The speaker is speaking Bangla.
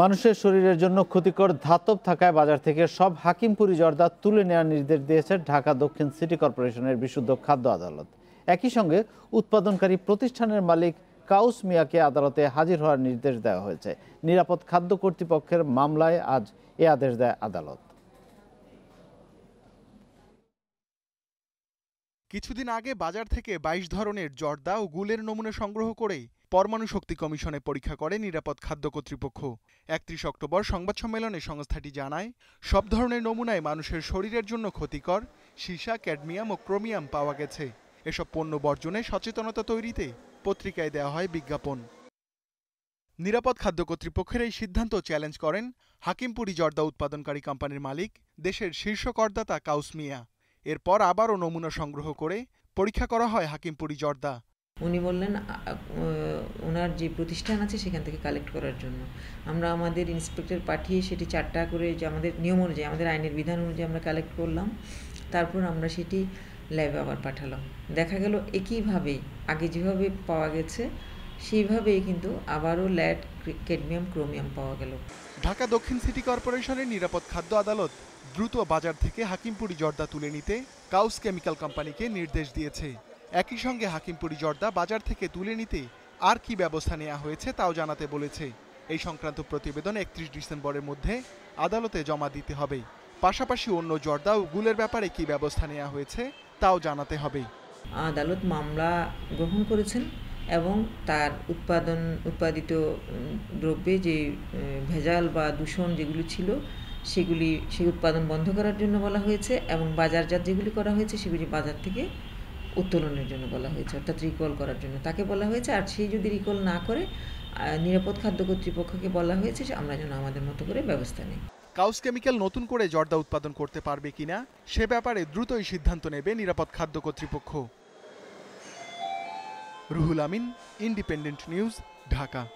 মানুষের শরীরের জন্য ক্ষতিকর ধাতব থাকায় বাজার থেকে সব হাকিমপুরি জর্দা তুলে নেওয়ার নির্দেশ দিয়েছে ঢাকা দক্ষিণ সিটি কর্পোরেশনের বিশুদ্ধ খাদ্য আদালত একই সঙ্গে উৎপাদনকারী প্রতিষ্ঠানের মালিক কাউস মিয়াকে আদালতে হাজির হওয়ার নির্দেশ দেওয়া হয়েছে নিরাপদ খাদ্য কর্তৃপক্ষের মামলায় আজ এ আদেশ দেয় আদালত কিছুদিন আগে বাজার থেকে বাইশ ধরনের জর্দা ও গুলের নমুনা সংগ্রহ করে পরমাণু শক্তি কমিশনে পরীক্ষা করে নিরাপদ খাদ্য কর্তৃপক্ষ একত্রিশ অক্টোবর সংবাদ সম্মেলনে সংস্থাটি জানায় সব ধরনের নমুনায় মানুষের শরীরের জন্য ক্ষতিকর সীসা ক্যাডমিয়াম ও ক্রোমিয়াম পাওয়া গেছে এসব পণ্য বর্জনে সচেতনতা তৈরিতে পত্রিকায় দেওয়া হয় বিজ্ঞাপন নিরাপদ খাদ্য কর্তৃপক্ষের এই সিদ্ধান্ত চ্যালেঞ্জ করেন হাকিমপুরি জর্দা উৎপাদনকারী কোম্পানির মালিক দেশের শীর্ষ করদাতা কাউসমিয়া এরপর আবারও নমুনা সংগ্রহ করে পরীক্ষা করা হয় হাকিমপুরি জর্দা উনি বললেন ওনার যে প্রতিষ্ঠান আছে সেখান থেকে কালেক্ট করার জন্য আমরা আমাদের ইন্সপেক্টর পাঠিয়ে সেটি চারটা করে যে আমাদের নিয়ম অনুযায়ী আমাদের আইনের বিধান অনুযায়ী আমরা কালেক্ট করলাম তারপর আমরা সেটি ল্যাবে আবার পাঠালাম দেখা গেল একইভাবে আগে যেভাবে পাওয়া গেছে সেইভাবেই কিন্তু আবারও ল্যাড ক্যাডমিয়াম ক্রোমিয়াম পাওয়া গেল ঢাকা দক্ষিণ সিটি কর্পোরেশনের নিরাপদ খাদ্য আদালত দ্রুত বাজার থেকে হাকিমপুরি জর্দা তুলে নিতে কাউস কেমিক্যাল কোম্পানিকে নির্দেশ দিয়েছে একই সঙ্গে হাকিমপুরি জর্দা বাজার থেকে তুলে নিতে আর কি ব্যবস্থা নেওয়া হয়েছে তাও জানাতে বলেছে এই সংক্রান্ত প্রতিবেদন একত্রিশ ডিসেম্বরের মধ্যে আদালতে জমা দিতে হবে পাশাপাশি অন্য জর্দা ও গুলের ব্যাপারে কি ব্যবস্থা নেওয়া হয়েছে তাও জানাতে হবে আদালত মামলা গ্রহণ করেছেন এবং তার উৎপাদন উৎপাদিত দ্রব্যে যে ভেজাল বা দূষণ যেগুলি ছিল সেগুলি সেই উৎপাদন বন্ধ করার জন্য বলা হয়েছে এবং বাজারজাত যেগুলি করা হয়েছে সেগুলি বাজার থেকে উত্তোলনের জন্য বলা হয়েছে অর্থাৎ রিকল করার জন্য তাকে বলা হয়েছে আর সেই যদি রিকল না করে নিরাপদ খাদ্য কর্তৃপক্ষকে বলা হয়েছে আমরা যেন আমাদের মতো করে ব্যবস্থা নিই কাউস কেমিক্যাল নতুন করে জর্দা উৎপাদন করতে পারবে কিনা সে ব্যাপারে দ্রুতই সিদ্ধান্ত নেবে নিরাপদ খাদ্য কর্তৃপক্ষ रुहुल अमीन इंडिपेंडेंट न्यूज़ ढाका